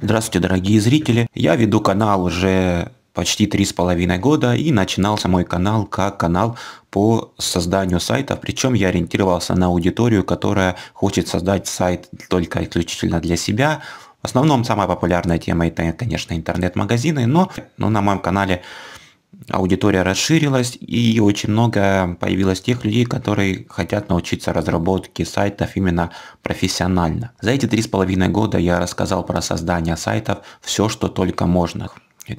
Здравствуйте, дорогие зрители! Я веду канал уже почти три с половиной года и начинался мой канал как канал по созданию сайта, причем я ориентировался на аудиторию, которая хочет создать сайт только исключительно для себя. В основном самая популярная тема это, конечно, интернет-магазины, но, но на моем канале аудитория расширилась и очень много появилось тех людей, которые хотят научиться разработке сайтов именно профессионально. За эти три с половиной года я рассказал про создание сайтов все, что только можно.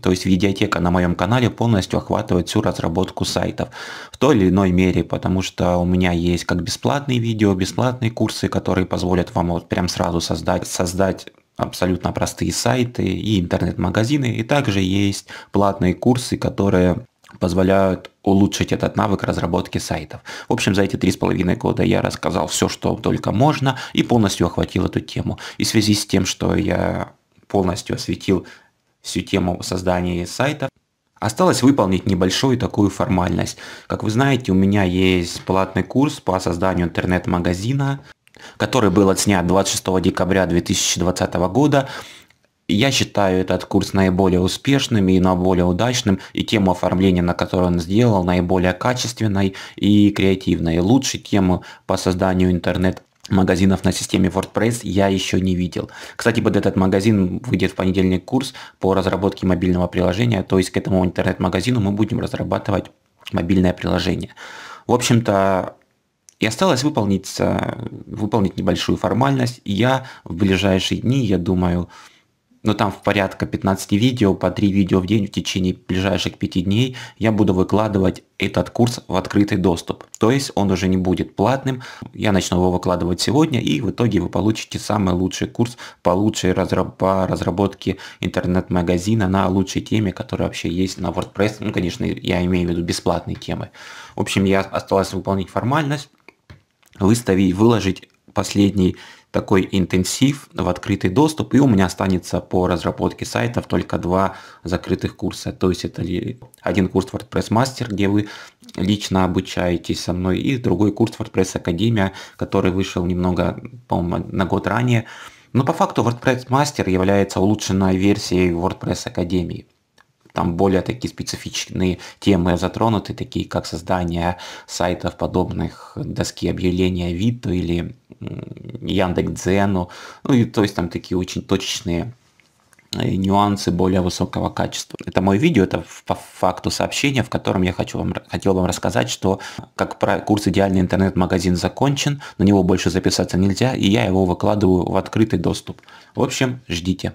То есть видеотека на моем канале полностью охватывает всю разработку сайтов в той или иной мере, потому что у меня есть как бесплатные видео, бесплатные курсы, которые позволят вам вот прям сразу создать, создать абсолютно простые сайты и интернет-магазины, и также есть платные курсы, которые позволяют улучшить этот навык разработки сайтов. В общем, за эти три с половиной года я рассказал все, что только можно, и полностью охватил эту тему. И в связи с тем, что я полностью осветил всю тему создания сайтов, Осталось выполнить небольшую такую формальность. Как вы знаете, у меня есть платный курс по созданию интернет-магазина который был отснят 26 декабря 2020 года. Я считаю этот курс наиболее успешным и наиболее удачным, и тему оформления, на которую он сделал, наиболее качественной и креативной. лучшей тему по созданию интернет магазинов на системе WordPress я еще не видел. Кстати, под этот магазин выйдет в понедельник курс по разработке мобильного приложения, то есть к этому интернет-магазину мы будем разрабатывать мобильное приложение. В общем-то, и осталось выполниться выполнить небольшую формальность. И я в ближайшие дни, я думаю, но ну, там в порядка 15 видео, по 3 видео в день в течение ближайших 5 дней я буду выкладывать этот курс в открытый доступ. То есть он уже не будет платным, я начну его выкладывать сегодня и в итоге вы получите самый лучший курс по лучшей разраб по разработке интернет-магазина на лучшей теме, которая вообще есть на WordPress. Ну, конечно, я имею в виду бесплатные темы. В общем, я осталось выполнить формальность, выставить, выложить последний такой интенсив в открытый доступ, и у меня останется по разработке сайтов только два закрытых курса. То есть это один курс WordPress Master, где вы лично обучаетесь со мной, и другой курс WordPress Академия, который вышел немного, по-моему, на год ранее. Но по факту WordPress Master является улучшенной версией WordPress Академии там более такие специфичные темы затронуты, такие как создание сайтов, подобных доски объявления Авито или Яндекс.Дзену. Ну и то есть там такие очень точечные э, нюансы более высокого качества. Это мое видео, это по факту сообщение, в котором я хочу вам, хотел вам рассказать, что как про курс «Идеальный интернет-магазин» закончен, на него больше записаться нельзя, и я его выкладываю в открытый доступ. В общем, ждите.